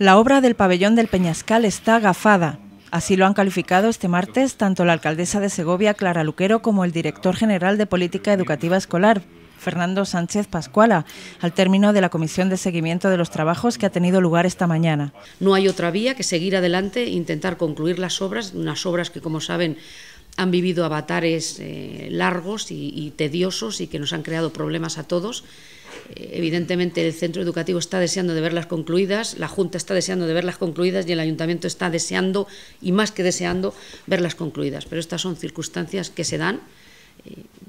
la obra del pabellón del Peñascal está agafada. Así lo han calificado este martes tanto la alcaldesa de Segovia, Clara Luquero, como el director general de Política Educativa Escolar, Fernando Sánchez Pascuala, al término de la comisión de seguimiento de los trabajos que ha tenido lugar esta mañana. No hay otra vía que seguir adelante e intentar concluir las obras, unas obras que, como saben, han vivido avatares eh, largos y tediosos y que nos han creado problemas a todos. Evidentemente el centro educativo está deseando de verlas concluidas, la Junta está deseando de verlas concluidas y el Ayuntamiento está deseando, y más que deseando, verlas concluidas. Pero estas son circunstancias que se dan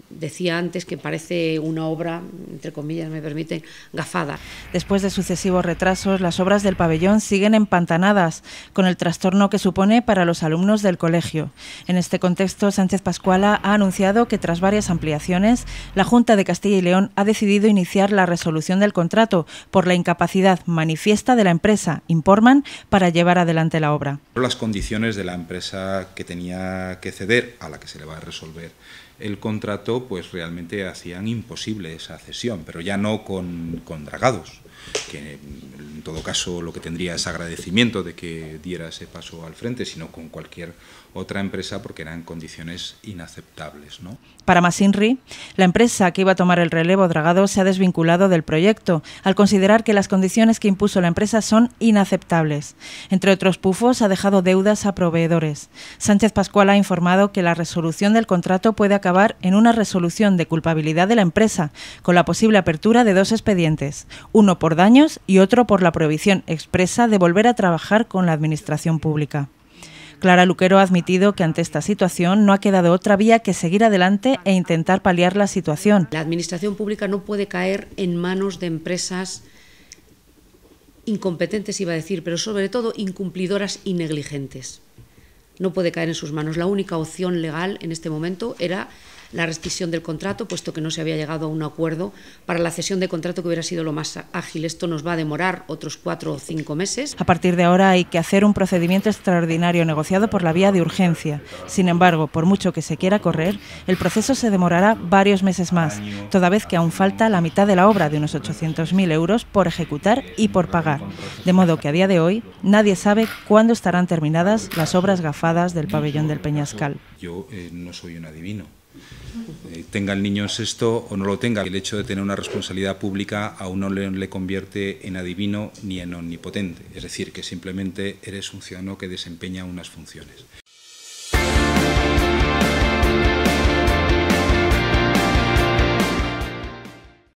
decía antes que parece una obra, entre comillas, me permiten, gafada. Después de sucesivos retrasos, las obras del pabellón siguen empantanadas, con el trastorno que supone para los alumnos del colegio. En este contexto, Sánchez Pascuala ha anunciado que tras varias ampliaciones, la Junta de Castilla y León ha decidido iniciar la resolución del contrato por la incapacidad manifiesta de la empresa, Informan, para llevar adelante la obra. Las condiciones de la empresa que tenía que ceder, a la que se le va a resolver el contrato, pues realmente hacían imposible esa cesión, pero ya no con, con dragados, que en todo caso lo que tendría es agradecimiento de que diera ese paso al frente, sino con cualquier otra empresa porque eran condiciones inaceptables. ¿no? Para Masinri, la empresa que iba a tomar el relevo Dragado se ha desvinculado del proyecto al considerar que las condiciones que impuso la empresa son inaceptables. Entre otros pufos, ha dejado deudas a proveedores. Sánchez Pascual ha informado que la resolución del contrato puede acabar en una resolución de culpabilidad de la empresa, con la posible apertura de dos expedientes, uno por daños y otro por la prohibición expresa de volver a trabajar con la Administración Pública. Clara Luquero ha admitido que ante esta situación no ha quedado otra vía que seguir adelante e intentar paliar la situación. La Administración Pública no puede caer en manos de empresas incompetentes, iba a decir, pero sobre todo incumplidoras y negligentes. No puede caer en sus manos. La única opción legal en este momento era la rescisión del contrato, puesto que no se había llegado a un acuerdo para la cesión de contrato que hubiera sido lo más ágil. Esto nos va a demorar otros cuatro o cinco meses. A partir de ahora hay que hacer un procedimiento extraordinario negociado por la vía de urgencia. Sin embargo, por mucho que se quiera correr, el proceso se demorará varios meses más, toda vez que aún falta la mitad de la obra de unos 800.000 euros por ejecutar y por pagar. De modo que a día de hoy nadie sabe cuándo estarán terminadas las obras gafadas del pabellón del Peñascal. Yo eh, no soy un adivino. Eh, tenga el niño en sexto o no lo tenga. El hecho de tener una responsabilidad pública aún no le, le convierte en adivino ni en omnipotente. Es decir, que simplemente eres un ciudadano que desempeña unas funciones.